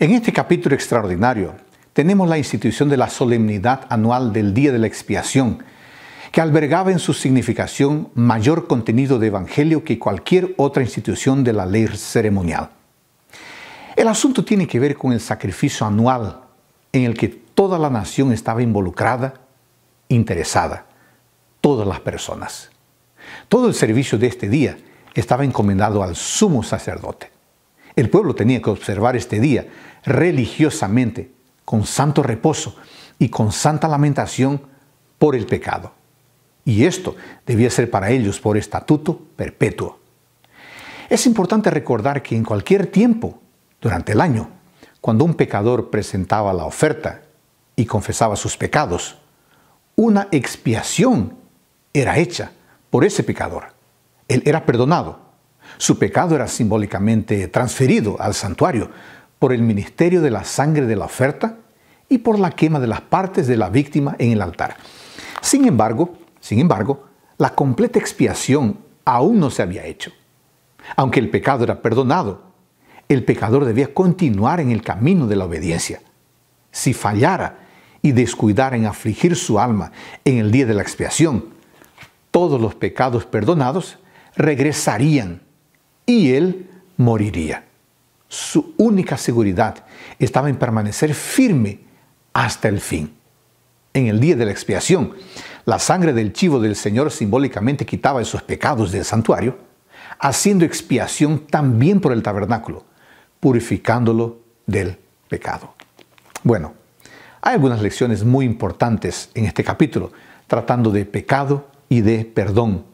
En este capítulo extraordinario tenemos la institución de la solemnidad anual del Día de la Expiación, que albergaba en su significación mayor contenido de evangelio que cualquier otra institución de la ley ceremonial. El asunto tiene que ver con el sacrificio anual en el que toda la nación estaba involucrada, interesada, todas las personas. Todo el servicio de este día estaba encomendado al sumo sacerdote. El pueblo tenía que observar este día religiosamente, con santo reposo y con santa lamentación por el pecado. Y esto debía ser para ellos por estatuto perpetuo. Es importante recordar que en cualquier tiempo durante el año, cuando un pecador presentaba la oferta y confesaba sus pecados, una expiación era hecha por ese pecador. Él era perdonado su pecado era simbólicamente transferido al santuario por el ministerio de la sangre de la oferta y por la quema de las partes de la víctima en el altar. Sin embargo, sin embargo, la completa expiación aún no se había hecho. Aunque el pecado era perdonado, el pecador debía continuar en el camino de la obediencia. Si fallara y descuidara en afligir su alma en el día de la expiación, todos los pecados perdonados regresarían y él moriría. Su única seguridad estaba en permanecer firme hasta el fin. En el día de la expiación, la sangre del chivo del Señor simbólicamente quitaba esos pecados del santuario, haciendo expiación también por el tabernáculo, purificándolo del pecado. Bueno, hay algunas lecciones muy importantes en este capítulo, tratando de pecado y de perdón.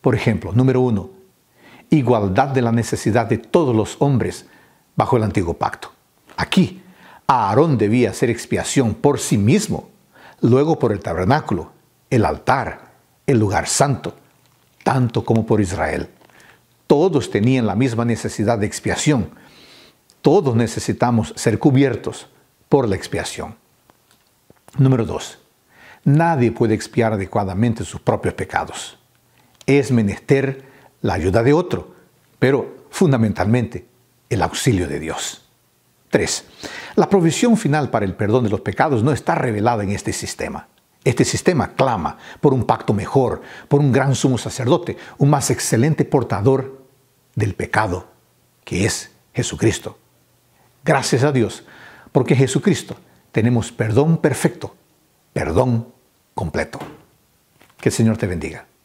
Por ejemplo, número uno, igualdad de la necesidad de todos los hombres bajo el antiguo pacto. Aquí, Aarón debía hacer expiación por sí mismo, luego por el tabernáculo, el altar, el lugar santo, tanto como por Israel. Todos tenían la misma necesidad de expiación. Todos necesitamos ser cubiertos por la expiación. Número 2. Nadie puede expiar adecuadamente sus propios pecados. Es menester la ayuda de otro, pero fundamentalmente el auxilio de Dios. 3. La provisión final para el perdón de los pecados no está revelada en este sistema. Este sistema clama por un pacto mejor, por un gran sumo sacerdote, un más excelente portador del pecado, que es Jesucristo. Gracias a Dios, porque Jesucristo tenemos perdón perfecto, perdón completo. Que el Señor te bendiga.